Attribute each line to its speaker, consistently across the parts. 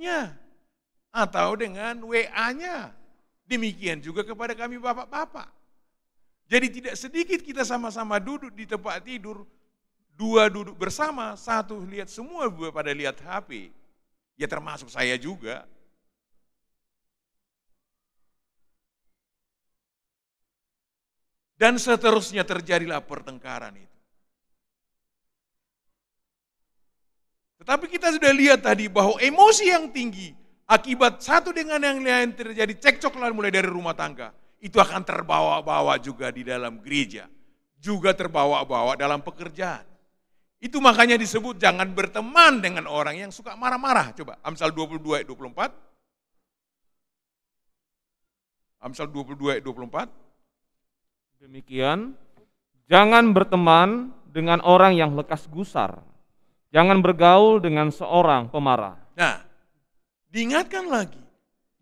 Speaker 1: chatnya atau dengan WA-nya. Demikian juga kepada kami bapak-bapak. Jadi tidak sedikit kita sama-sama duduk di tempat tidur, dua duduk bersama, satu lihat semua dua pada lihat HP. Ya termasuk saya juga. Dan seterusnya terjadilah pertengkaran itu. Tetapi kita sudah lihat tadi bahwa emosi yang tinggi akibat satu dengan yang lain terjadi cekcok lain mulai dari rumah tangga. Itu akan terbawa-bawa juga di dalam gereja. Juga terbawa-bawa dalam pekerjaan. Itu makanya disebut jangan berteman dengan orang yang suka marah-marah. Coba Amsal 22 ayat 24. Amsal 22 ayat 24.
Speaker 2: Demikian, jangan berteman dengan orang yang lekas gusar, Jangan bergaul dengan seorang pemarah.
Speaker 1: Nah, diingatkan lagi.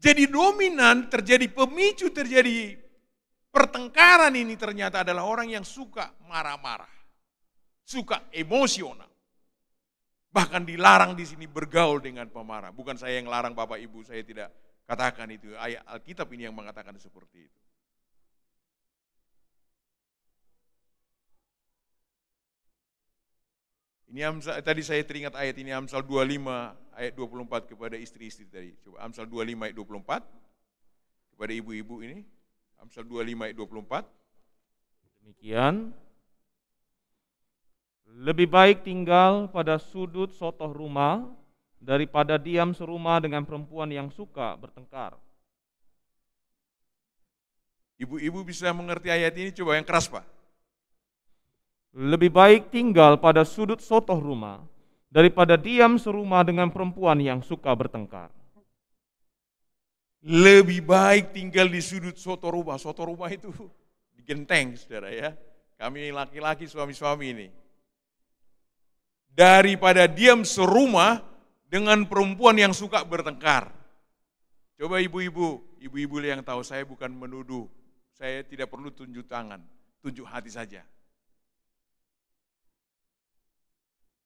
Speaker 1: Jadi dominan terjadi pemicu terjadi pertengkaran ini ternyata adalah orang yang suka marah-marah. Suka emosional. Bahkan dilarang di sini bergaul dengan pemarah. Bukan saya yang larang Bapak Ibu, saya tidak katakan itu. Ayat Alkitab ini yang mengatakan seperti itu. Ini Amsal, tadi saya teringat ayat ini Amsal 25 ayat 24 kepada istri-istri tadi. Coba Amsal 25 ayat 24 kepada ibu-ibu ini. Amsal 25 ayat 24.
Speaker 2: Demikian lebih baik tinggal pada sudut sotoh rumah daripada diam serumah dengan
Speaker 1: perempuan yang
Speaker 2: suka bertengkar.
Speaker 1: Ibu-ibu bisa mengerti ayat ini coba yang keras Pak.
Speaker 2: Lebih baik tinggal pada sudut sotoh rumah daripada diam serumah dengan perempuan yang suka bertengkar. Lebih
Speaker 1: baik tinggal di sudut sotoh rumah. Sotoh rumah itu di genteng, saudara ya. Kami laki-laki suami-suami ini. Daripada diam serumah dengan perempuan yang suka bertengkar. Coba ibu-ibu, ibu-ibu yang tahu saya bukan menuduh, saya tidak perlu tunjuk tangan, tunjuk hati saja.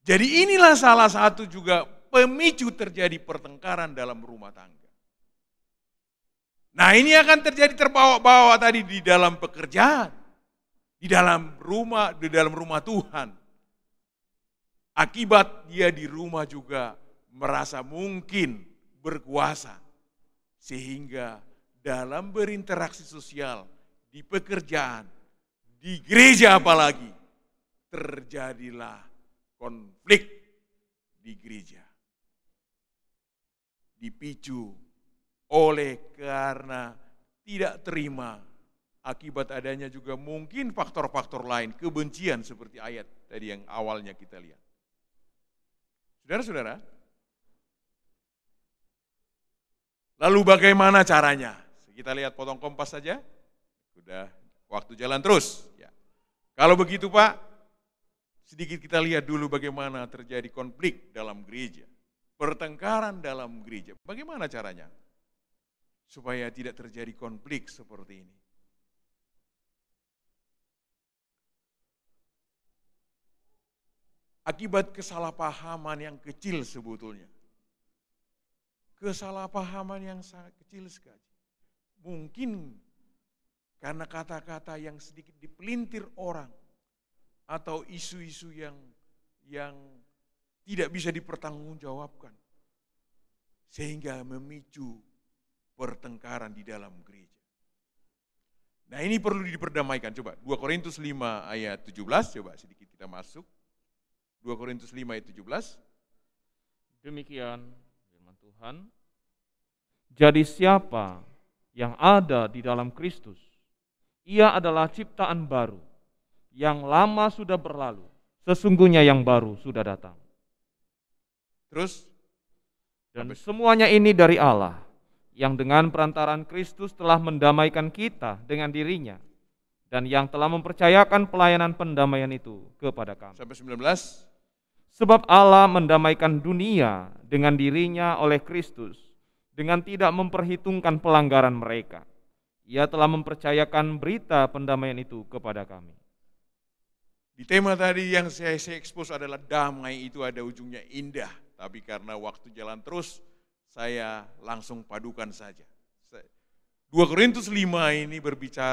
Speaker 1: Jadi inilah salah satu juga pemicu terjadi pertengkaran dalam rumah tangga. Nah ini akan terjadi terbawa-bawa tadi di dalam pekerjaan, di dalam rumah, di dalam rumah Tuhan. Akibat dia di rumah juga merasa mungkin berkuasa. Sehingga dalam berinteraksi sosial, di pekerjaan, di gereja apalagi, terjadilah konflik di gereja. Dipicu oleh karena tidak terima akibat adanya juga mungkin faktor-faktor lain, kebencian seperti ayat tadi yang awalnya kita lihat. Saudara-saudara, lalu bagaimana caranya? Kita lihat potong kompas saja. Sudah waktu jalan terus. Ya. Kalau begitu Pak, Sedikit kita lihat dulu bagaimana terjadi konflik dalam gereja. Pertengkaran dalam gereja. Bagaimana caranya? Supaya tidak terjadi konflik seperti ini. Akibat kesalahpahaman yang kecil sebetulnya. Kesalahpahaman yang sangat kecil sekali. Mungkin karena kata-kata yang sedikit dipelintir orang atau isu-isu yang yang tidak bisa dipertanggungjawabkan sehingga memicu pertengkaran di dalam gereja. Nah, ini perlu diperdamaikan coba. 2 Korintus 5 ayat 17 coba sedikit kita masuk. 2 Korintus 5 ayat 17. Demikian firman Tuhan.
Speaker 2: Jadi siapa yang ada di dalam Kristus, ia adalah ciptaan baru yang lama sudah berlalu, sesungguhnya yang baru sudah datang. Terus, dan habis. semuanya ini dari Allah, yang dengan perantaran Kristus telah mendamaikan kita dengan dirinya, dan yang telah mempercayakan pelayanan pendamaian itu kepada kami. Sampai 19. Sebab Allah mendamaikan dunia dengan dirinya oleh Kristus, dengan tidak memperhitungkan pelanggaran mereka. Ia telah mempercayakan berita pendamaian itu kepada kami.
Speaker 1: Di tema tadi yang saya, saya expose adalah damai itu ada ujungnya indah. Tapi karena waktu jalan terus, saya langsung padukan saja. 2 Korintus 5 ini berbicara